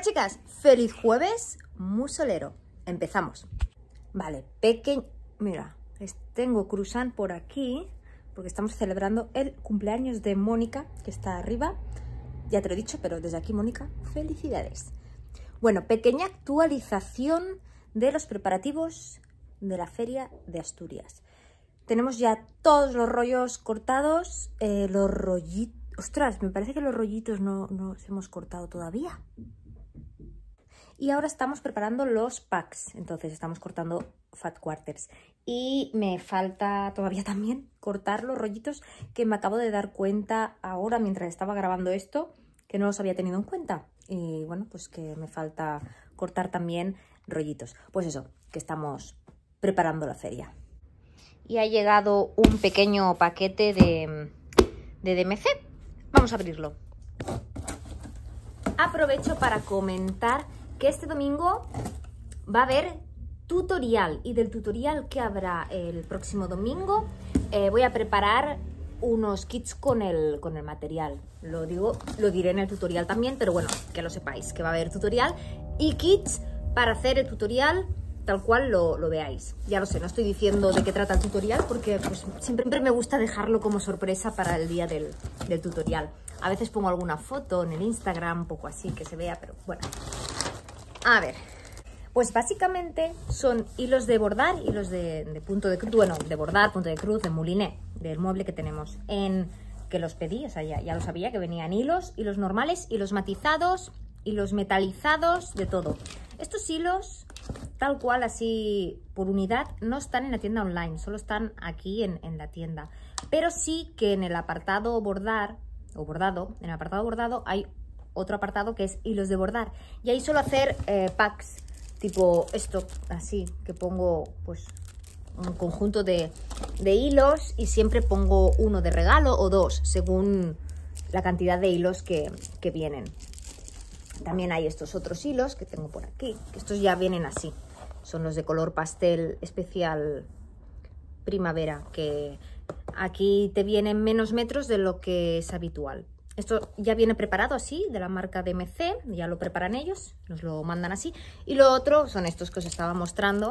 chicas, feliz jueves musolero. Empezamos. Vale, pequeño... Mira, tengo cruzan por aquí porque estamos celebrando el cumpleaños de Mónica, que está arriba. Ya te lo he dicho, pero desde aquí, Mónica, felicidades. Bueno, pequeña actualización de los preparativos de la Feria de Asturias. Tenemos ya todos los rollos cortados, eh, los rollitos... Ostras, me parece que los rollitos no, no los hemos cortado todavía. Y ahora estamos preparando los packs, entonces estamos cortando fat quarters. Y me falta todavía también cortar los rollitos que me acabo de dar cuenta ahora mientras estaba grabando esto, que no los había tenido en cuenta. Y bueno, pues que me falta cortar también rollitos. Pues eso, que estamos preparando la feria. Y ha llegado un pequeño paquete de, DMC. Vamos a abrirlo. Aprovecho para comentar que este domingo va a haber tutorial y del tutorial que habrá el próximo domingo eh, voy a preparar unos kits con el, con el material. Lo digo, lo diré en el tutorial también, pero bueno, que lo sepáis, que va a haber tutorial y kits para hacer el tutorial tal cual lo, veáis. Ya lo sé, no estoy diciendo de qué trata el tutorial porque pues, siempre me gusta dejarlo como sorpresa para el día del, del tutorial. A veces pongo alguna foto en el Instagram, poco así que se vea, pero bueno, a ver, pues básicamente son hilos de bordar, hilos de, de punto de cruz, bueno, de bordar, punto de cruz, de mouliné, del mueble que tenemos, en que los pedí, o sea, ya, lo sabía, que venían hilos, hilos normales, hilos matizados, y los metalizados, de todo. Estos hilos, tal cual, así por unidad, no están en la tienda online, solo están aquí en, en, la tienda. Pero sí que en el apartado bordar o bordado, en el apartado bordado hay otro apartado que es hilos de bordar. Y ahí suelo hacer eh, packs tipo esto, así, que pongo pues un conjunto de, hilos y siempre pongo uno de regalo o dos, según la cantidad de hilos que, que vienen. También hay estos otros hilos que tengo por aquí, que estos ya vienen así. Son los de color pastel especial primavera, que aquí te vienen menos metros de lo que es habitual. Esto ya viene preparado así, de la marca DMC, ya lo preparan ellos, nos lo mandan así. Y lo otro son estos que os estaba mostrando,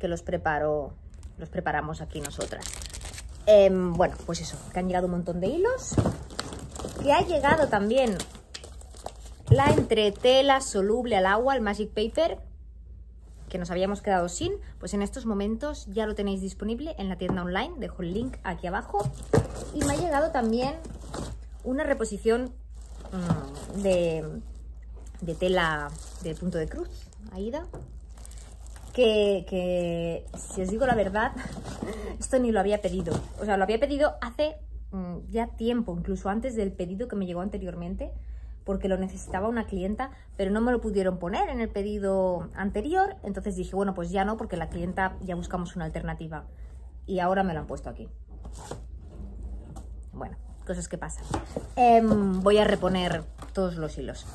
que los preparo, los preparamos aquí nosotras. Em, bueno, pues eso, que han llegado un montón de hilos. Que ha llegado también la entretela soluble al agua, el Magic Paper, que nos habíamos quedado sin, pues en estos momentos ya lo tenéis disponible en la tienda online, dejo el link aquí abajo. Y me ha llegado también una reposición mm, de, de, tela de punto de cruz, Aida, que, que, si os digo la verdad, esto ni lo había pedido. O sea, lo había pedido hace mm, ya tiempo, incluso antes del pedido que me llegó anteriormente, porque lo necesitaba una clienta, pero no me lo pudieron poner en el pedido anterior. Entonces dije, bueno, pues ya no, porque la clienta ya buscamos una alternativa. Y ahora me lo han puesto aquí. Bueno, cosas que pasan. Em, voy a reponer todos los hilos.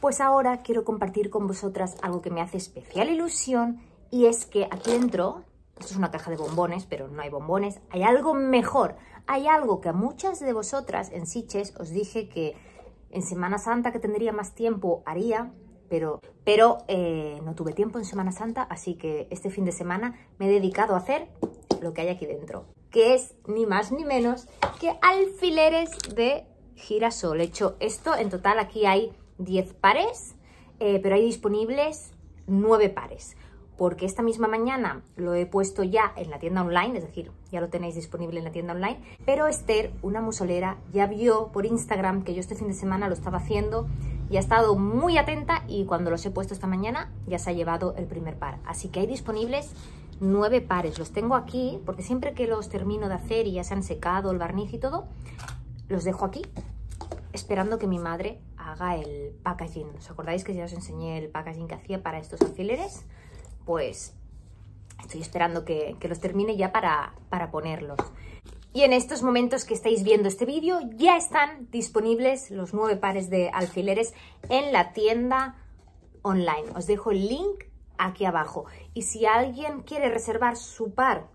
Pues ahora quiero compartir con vosotras algo que me hace especial ilusión y es que aquí dentro, esto es una caja de bombones, pero no hay bombones, hay algo mejor, hay algo que a muchas de vosotras en Siches os dije que en Semana Santa que tendría más tiempo haría, pero, pero eh, no tuve tiempo en Semana Santa, así que este fin de semana me he dedicado a hacer lo que hay aquí dentro que es ni más ni menos que alfileres de girasol. He hecho esto, en total aquí hay 10 pares, eh, pero hay disponibles 9 pares, porque esta misma mañana lo he puesto ya en la tienda online, es decir, ya lo tenéis disponible en la tienda online, pero Esther, una musolera, ya vio por Instagram que yo este fin de semana lo estaba haciendo y ha estado muy atenta y cuando los he puesto esta mañana ya se ha llevado el primer par. Así que hay disponibles nueve pares. Los tengo aquí porque siempre que los termino de hacer y ya se han secado el barniz y todo, los dejo aquí esperando que mi madre haga el packaging. ¿Os acordáis que ya os enseñé el packaging que hacía para estos alfileres? Pues estoy esperando que, los termine ya para, para ponerlos. Y en estos momentos que estáis viendo este vídeo ya están disponibles los nueve pares de alfileres en la tienda online. Os dejo el link aquí abajo. Y si alguien quiere reservar su par,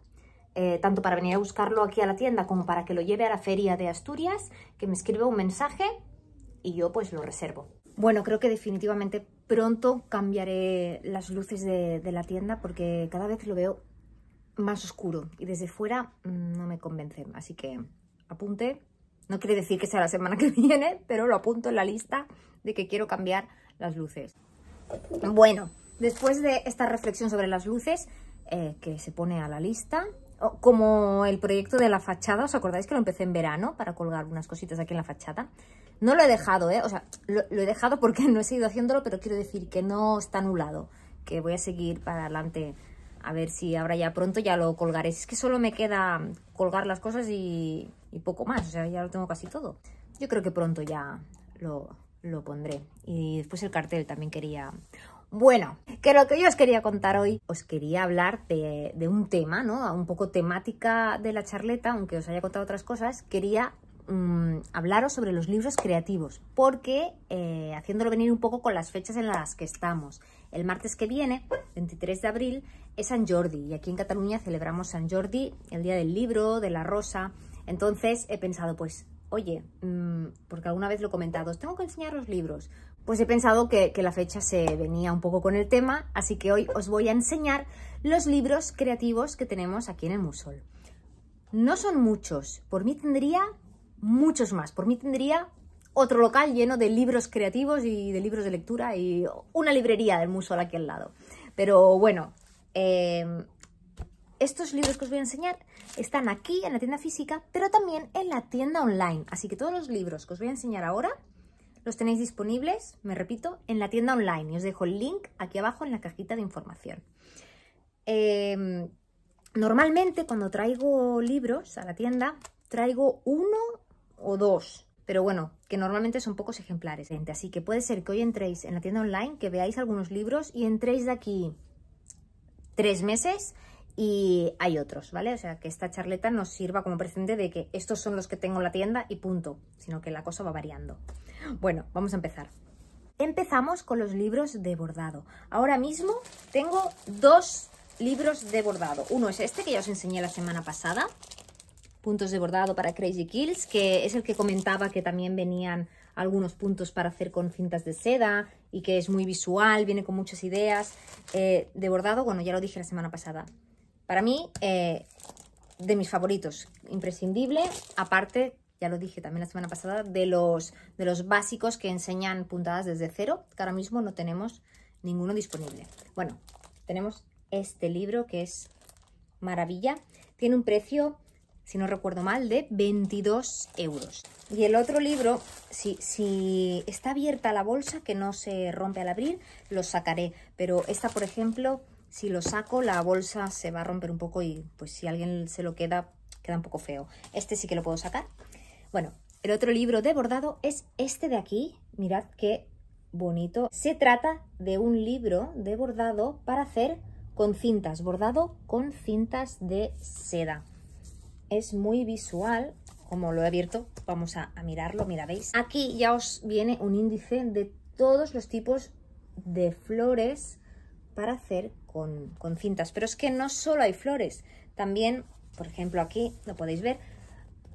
eh, tanto para venir a buscarlo aquí a la tienda como para que lo lleve a la feria de Asturias, que me escriba un mensaje y yo pues lo reservo. Bueno, creo que definitivamente pronto cambiaré las luces de, de la tienda porque cada vez lo veo más oscuro y desde fuera mm, no me convence. Así que apunte, no quiere decir que sea la semana que viene, pero lo apunto en la lista de que quiero cambiar las luces. Bueno, Después de esta reflexión sobre las luces, eh, que se pone a la lista, como el proyecto de la fachada, ¿os acordáis que lo empecé en verano para colgar unas cositas aquí en la fachada? No lo he dejado, ¿eh? O sea, lo, he dejado porque no he seguido haciéndolo, pero quiero decir que no está anulado, que voy a seguir para adelante a ver si ahora ya pronto ya lo colgaré. Es que solo me queda colgar las cosas y, y poco más, o sea, ya lo tengo casi todo. Yo creo que pronto ya lo, lo pondré. Y después el cartel también quería... Bueno, que lo que yo os quería contar hoy, os quería hablar de, un tema, ¿no? Un poco temática de la charleta, aunque os haya contado otras cosas, quería mm, hablaros sobre los libros creativos, porque eh, haciéndolo venir un poco con las fechas en las que estamos. El martes que viene, 23 de abril, es San Jordi y aquí en Cataluña celebramos San Jordi, el Día del Libro, de la Rosa. Entonces he pensado, pues, oye, mm, porque alguna vez lo he comentado, os tengo que enseñar los libros pues he pensado que, la fecha se venía un poco con el tema, así que hoy os voy a enseñar los libros creativos que tenemos aquí en el Musol. No son muchos, por mí tendría muchos más, por mí tendría otro local lleno de libros creativos y de libros de lectura y una librería del Musol aquí al lado. Pero bueno, em, estos libros que os voy a enseñar están aquí en la tienda física, pero también en la tienda online. Así que todos los libros que os voy a enseñar ahora los tenéis disponibles, me repito, en la tienda online. Y os dejo el link aquí abajo en la cajita de información. Em, normalmente cuando traigo libros a la tienda, traigo uno o dos. Pero bueno, que normalmente son pocos ejemplares. Gente. Así que puede ser que hoy entréis en la tienda online, que veáis algunos libros y entréis de aquí tres meses y hay otros, ¿vale? O sea, que esta charleta nos sirva como presente de que estos son los que tengo en la tienda y punto, sino que la cosa va variando. Bueno, vamos a empezar. Empezamos con los libros de bordado. Ahora mismo tengo dos libros de bordado. Uno es este que ya os enseñé la semana pasada, puntos de bordado para Crazy Kills, que es el que comentaba que también venían algunos puntos para hacer con cintas de seda y que es muy visual, viene con muchas ideas eh, de bordado. Bueno, ya lo dije la semana pasada. Para mí, eh, de mis favoritos, imprescindible, aparte ya lo dije también la semana pasada, de los, de los básicos que enseñan puntadas desde cero, que ahora mismo no tenemos ninguno disponible. Bueno, tenemos este libro que es maravilla. Tiene un precio, si no recuerdo mal, de 22 euros. Y el otro libro, si, si está abierta la bolsa, que no se rompe al abrir, lo sacaré. Pero esta, por ejemplo, si lo saco, la bolsa se va a romper un poco y pues si alguien se lo queda, queda un poco feo. Este sí que lo puedo sacar bueno, el otro libro de bordado es este de aquí. Mirad qué bonito. Se trata de un libro de bordado para hacer con cintas, bordado con cintas de seda. Es muy visual, como lo he abierto, vamos a, mirarlo, mira, ¿veis? Aquí ya os viene un índice de todos los tipos de flores para hacer con, con cintas. Pero es que no solo hay flores, también, por ejemplo, aquí lo podéis ver,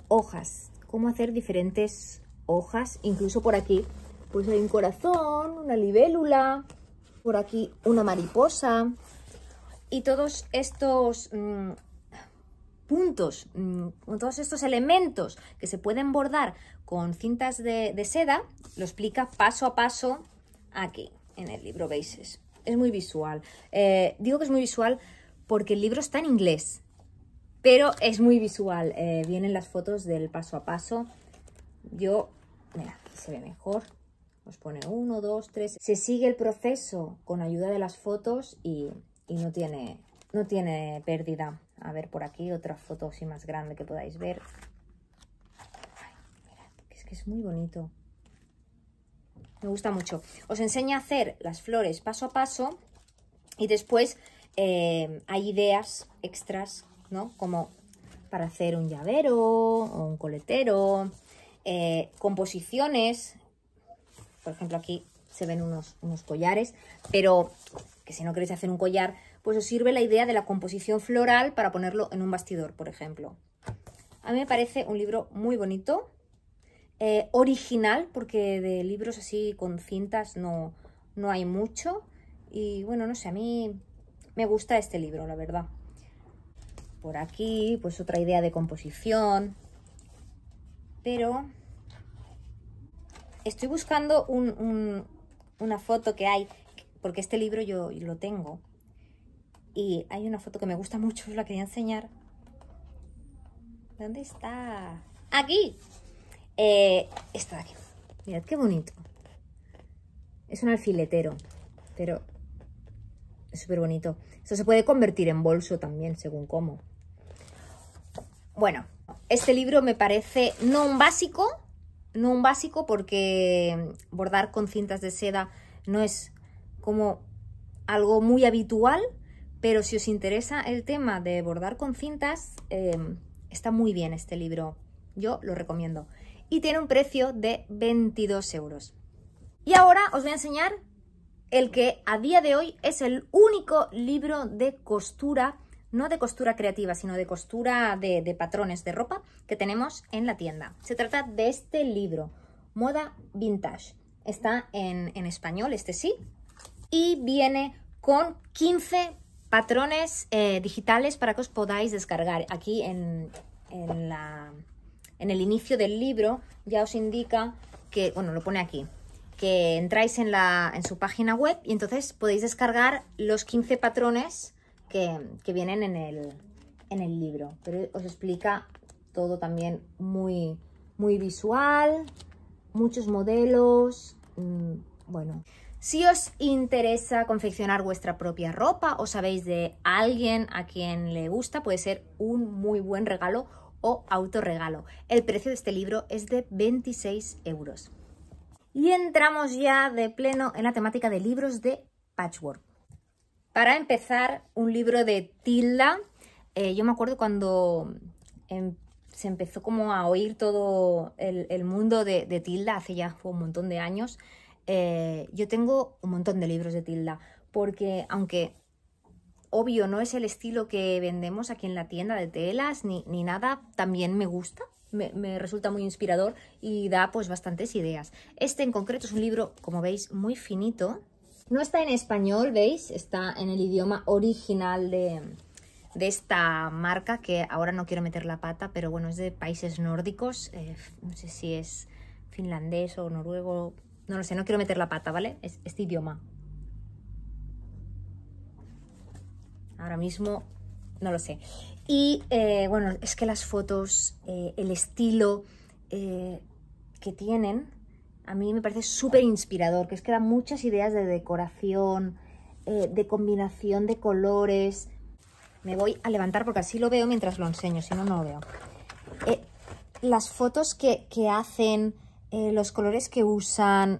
hojas cómo hacer diferentes hojas, incluso por aquí. Pues hay un corazón, una libélula, por aquí una mariposa. Y todos estos mm, puntos, mm, todos estos elementos que se pueden bordar con cintas de, seda, lo explica paso a paso aquí en el libro, veis, es, muy visual. Eh, digo que es muy visual porque el libro está en inglés, pero es muy visual. Eh, vienen las fotos del paso a paso. Yo, mira, se ve mejor. Os pone uno, dos, tres. Se sigue el proceso con ayuda de las fotos y, no, tiene, no tiene pérdida. A ver, por aquí otra foto así más grande que podáis ver. es que es muy bonito. Me gusta mucho. Os enseña a hacer las flores paso a paso y después eh, hay ideas extras como para hacer un llavero o un coletero, eh, composiciones, por ejemplo aquí se ven unos, collares, pero que si no queréis hacer un collar, pues os sirve la idea de la composición floral para ponerlo en un bastidor, por ejemplo. A mí me parece un libro muy bonito, eh, original, porque de libros así con cintas no, no hay mucho. Y bueno, no sé, a mí me gusta este libro, la verdad por aquí, pues otra idea de composición. Pero estoy buscando una foto que hay, porque este libro yo lo tengo. Y hay una foto que me gusta mucho, os la quería enseñar. ¿Dónde está? ¡Aquí! Eh, esta de aquí. Mirad qué bonito. Es un alfiletero, pero es súper bonito. Esto se puede convertir en bolso también, según cómo. Bueno, este libro me parece no un básico, no un básico porque bordar con cintas de seda no es como algo muy habitual, pero si os interesa el tema de bordar con cintas, em, está muy bien este libro. Yo lo recomiendo. Y tiene un precio de 22 euros. Y ahora os voy a enseñar el que a día de hoy es el único libro de costura, no de costura creativa, sino de costura de, patrones de ropa que tenemos en la tienda. Se trata de este libro, Moda Vintage. Está en, español, este sí, y viene con 15 patrones eh, digitales para que os podáis descargar. Aquí en, en el inicio del libro ya os indica que, bueno, lo pone aquí, que entráis en, su página web y entonces podéis descargar los 15 patrones que, vienen en el, libro. Pero os explica todo también muy, muy visual, muchos modelos, mm, bueno. Si os interesa confeccionar vuestra propia ropa o sabéis de alguien a quien le gusta, puede ser un muy buen regalo o autorregalo. El precio de este libro es de 26 euros. Y entramos ya de pleno en la temática de libros de patchwork. Para empezar, un libro de Tilda. Eh, yo me acuerdo cuando em, se empezó como a oír todo el, mundo de, Tilda, hace ya un montón de años. Eh, yo tengo un montón de libros de Tilda, porque aunque obvio no es el estilo que vendemos aquí en la tienda de telas ni, ni nada, también me gusta me, resulta muy inspirador y da pues bastantes ideas. Este en concreto es un libro, como veis, muy finito. No está en español, ¿veis? Está en el idioma original de, esta marca, que ahora no quiero meter la pata, pero bueno, es de países nórdicos. Eh, no sé si es finlandés o noruego, no lo sé, no quiero meter la pata, ¿vale? Es, este idioma. Ahora mismo no lo sé. Y eh, bueno, es que las fotos, eh, el estilo eh, que tienen, a mí me parece súper inspirador, que es que dan muchas ideas de decoración, de combinación de colores. Me voy a levantar porque así lo veo mientras lo enseño, si no, no lo veo. las fotos que, hacen, los colores que usan,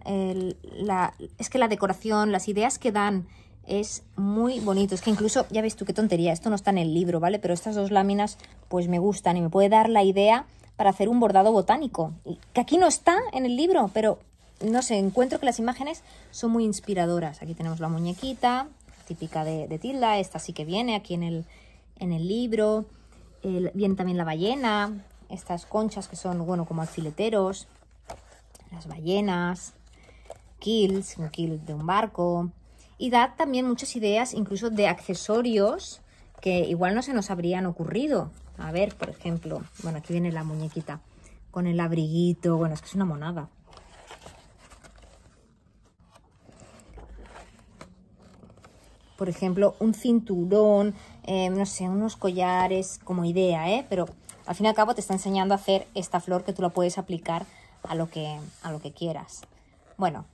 la, es que la decoración, las ideas que dan, es muy bonito. Es que incluso, ya ves tú qué tontería, esto no está en el libro, ¿vale? Pero estas dos láminas pues me gustan y me puede dar la idea para hacer un bordado botánico. Que aquí no está en el libro, pero no sé, encuentro que las imágenes son muy inspiradoras. Aquí tenemos la muñequita, típica de, Tilda, esta sí que viene aquí en el, en el libro. viene también la ballena, estas conchas que son, bueno, como alfileteros, las ballenas, kills, un kill de un barco, y da también muchas ideas incluso de accesorios que igual no se nos habrían ocurrido. A ver, por ejemplo, bueno, aquí viene la muñequita con el abriguito, bueno, es que es una monada. Por ejemplo, un cinturón, eh, no sé, unos collares como idea, ¿eh? Pero al fin y al cabo te está enseñando a hacer esta flor que tú la puedes aplicar a lo que, a lo que quieras. Bueno,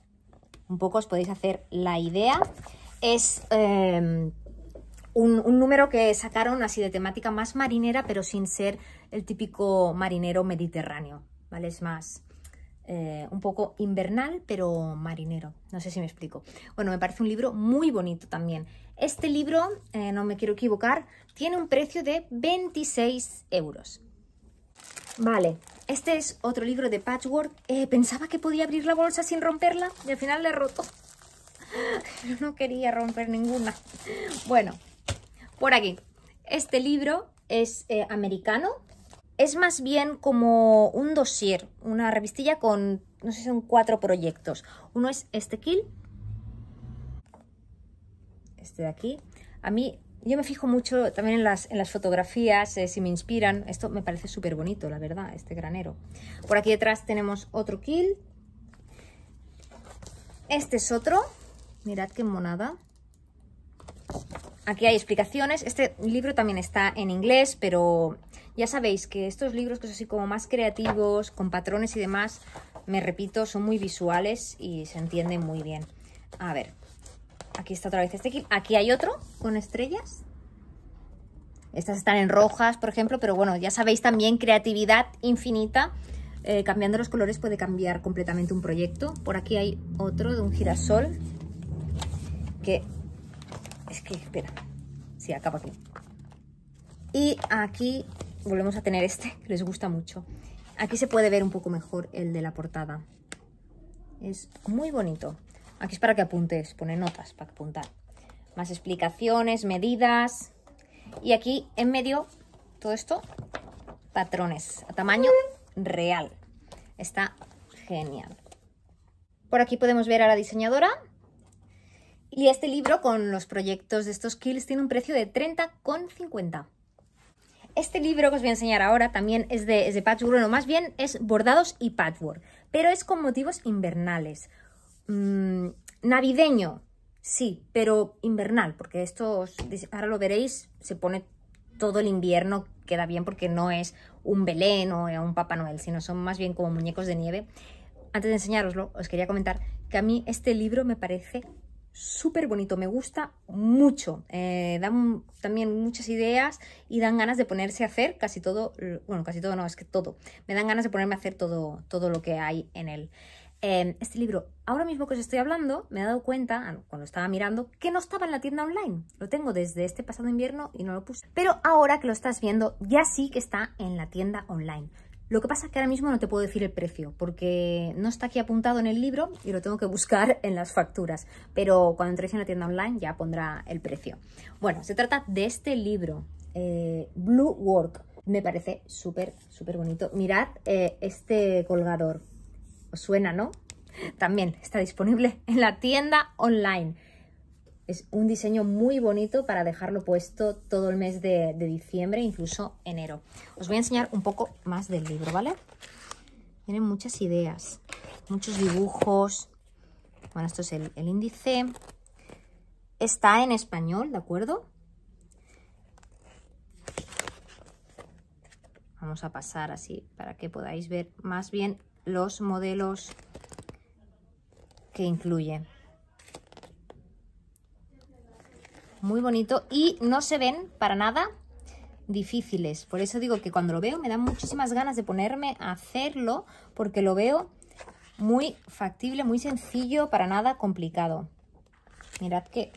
un poco os podéis hacer la idea. Es em, un, número que sacaron así de temática más marinera, pero sin ser el típico marinero mediterráneo, ¿vale? Es más... Eh, un poco invernal, pero marinero. No sé si me explico. Bueno, me parece un libro muy bonito también. Este libro, eh, no me quiero equivocar, tiene un precio de 26 euros. Vale, este es otro libro de patchwork. Eh, pensaba que podía abrir la bolsa sin romperla y al final le he roto. no quería romper ninguna. Bueno, por aquí. Este libro es eh, americano. Es más bien como un dossier, una revistilla con, no sé, son cuatro proyectos. Uno es este kill, este de aquí. A mí yo me fijo mucho también en las, en las fotografías, eh, si me inspiran. Esto me parece súper bonito, la verdad, este granero. Por aquí detrás tenemos otro kill. Este es otro. Mirad qué monada. Aquí hay explicaciones. Este libro también está en inglés, pero ya sabéis que estos libros que pues son así como más creativos, con patrones y demás, me repito, son muy visuales y se entienden muy bien. A ver, Aquí está otra vez este kit. Aquí hay otro con estrellas. Estas están en rojas, por ejemplo, pero bueno, ya sabéis también creatividad infinita. Eh, cambiando los colores puede cambiar completamente un proyecto. Por aquí hay otro de un girasol que... Es que, espera, sí, acaba aquí. Y aquí volvemos a tener este, que les gusta mucho. Aquí se puede ver un poco mejor el de la portada. Es muy bonito. Aquí es para que apuntes, pone notas para apuntar. Más explicaciones, medidas. Y aquí en medio, todo esto, patrones a tamaño real. Está genial. Por aquí podemos ver a la diseñadora. Y este libro con los proyectos de estos kills tiene un precio de 30,50. Este libro que os voy a enseñar ahora también es de, es de patchwork, bueno, más bien es bordados y patchwork, pero es con motivos invernales. Mm, navideño, sí, pero invernal, porque esto, ahora lo veréis, se pone todo el invierno, queda bien porque no es un Belén o un Papá Noel, sino son más bien como muñecos de nieve. Antes de enseñároslo, os quería comentar que a mí este libro me parece súper bonito, me gusta mucho. Eh, dan también muchas ideas y dan ganas de ponerse a hacer casi todo, bueno, casi todo no, es que todo. Me dan ganas de ponerme a hacer todo, todo lo que hay en él este libro, ahora mismo que os estoy hablando, me he dado cuenta, ah, cuando estaba mirando, que no estaba en la tienda online. Lo tengo desde este pasado invierno y no lo puse. Pero ahora que lo estás viendo, ya sí que está en la tienda online. Lo que pasa es que ahora mismo no te puedo decir el precio, porque no está aquí apuntado en el libro y lo tengo que buscar en las facturas. Pero cuando entréis en la tienda online ya pondrá el precio. Bueno, se trata de este libro, eh, Blue Work. Me parece súper, súper bonito. Mirad eh, este colgador. Os suena, ¿no? También está disponible en la tienda online. Es un diseño muy bonito para dejarlo puesto todo el mes de, diciembre, incluso enero. Os voy a enseñar un poco más del libro, ¿vale? Tienen muchas ideas, muchos dibujos. Bueno, esto es el índice. Está en español, ¿de acuerdo? Vamos a pasar así para que podáis ver más bien los modelos que incluye. Muy bonito y no se ven para nada difíciles. Por eso digo que cuando lo veo me dan muchísimas ganas de ponerme a hacerlo porque lo veo muy factible, muy sencillo, para nada complicado. Mirad que...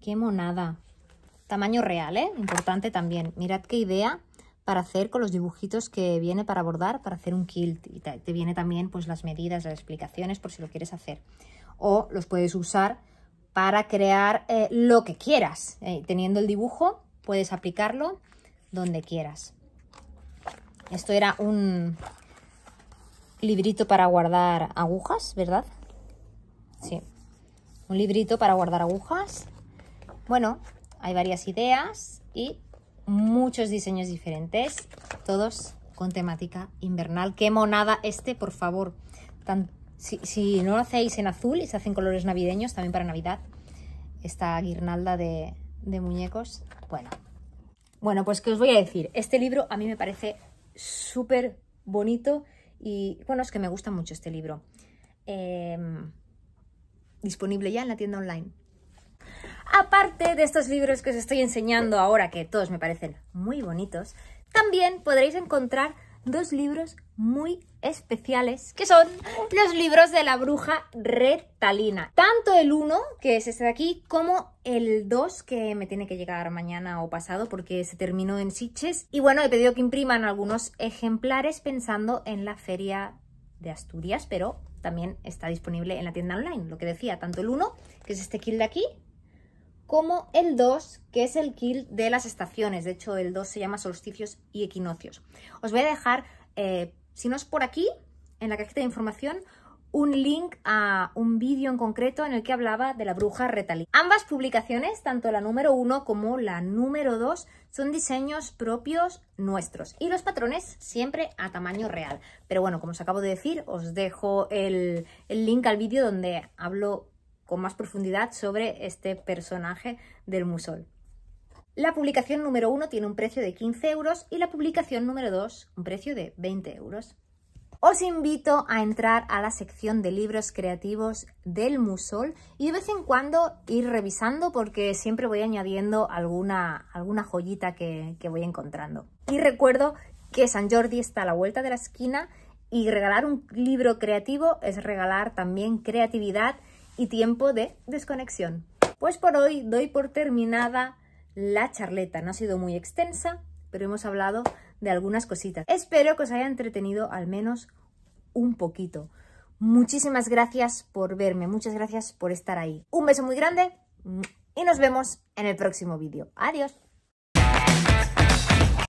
¡Qué monada! Tamaño real, ¿eh? Importante también. Mirad qué idea para hacer con los dibujitos que viene para bordar, para hacer un kilt. Y te, viene también pues las medidas, las explicaciones por si lo quieres hacer. O los puedes usar para crear eh, lo que quieras. Eh, teniendo el dibujo puedes aplicarlo donde quieras. Esto era un librito para guardar agujas, ¿verdad? Sí, un librito para guardar agujas. Bueno, hay varias ideas y muchos diseños diferentes, todos con temática invernal. ¡Qué monada este, por favor! si, no lo hacéis en azul y se hacen colores navideños, también para Navidad, esta guirnalda de, muñecos. Bueno, bueno, pues que os voy a decir? Este libro a mí me parece súper bonito y bueno, es que me gusta mucho este libro. Em, disponible ya en la tienda online. Aparte de estos libros que os estoy enseñando ahora, que todos me parecen muy bonitos, también podréis encontrar dos libros muy especiales, que son los libros de la bruja Retalina. Tanto el 1, que es este de aquí, como el 2, que me tiene que llegar mañana o pasado porque se terminó en Siches. Y bueno, he pedido que impriman algunos ejemplares pensando en la feria de Asturias, pero también está disponible en la tienda online. Lo que decía, tanto el 1, que es este kill de aquí, como el 2, que es el kill de las estaciones. De hecho, el 2 se llama solsticios y equinoccios. Os voy a dejar, eh, si no es por aquí, en la cajita de información, un link a un vídeo en concreto en el que hablaba de la bruja Retali. Ambas publicaciones, tanto la número 1 como la número 2, son diseños propios nuestros y los patrones siempre a tamaño real. Pero bueno, como os acabo de decir, os dejo el, el link al vídeo donde hablo con más profundidad sobre este personaje del Musol. La publicación número 1 tiene un precio de 15 euros y la publicación número 2 un precio de 20 euros. Os invito a entrar a la sección de libros creativos del Musol y de vez en cuando ir revisando porque siempre voy añadiendo alguna, alguna joyita que, que voy encontrando. Y recuerdo que San Jordi está a la vuelta de la esquina y regalar un libro creativo es regalar también creatividad y tiempo de desconexión. Pues por hoy doy por terminada la charleta. No ha sido muy extensa, pero hemos hablado de algunas cositas. Espero que os haya entretenido al menos un poquito. Muchísimas gracias por verme, muchas gracias por estar ahí. Un beso muy grande y nos vemos en el próximo vídeo. Adiós.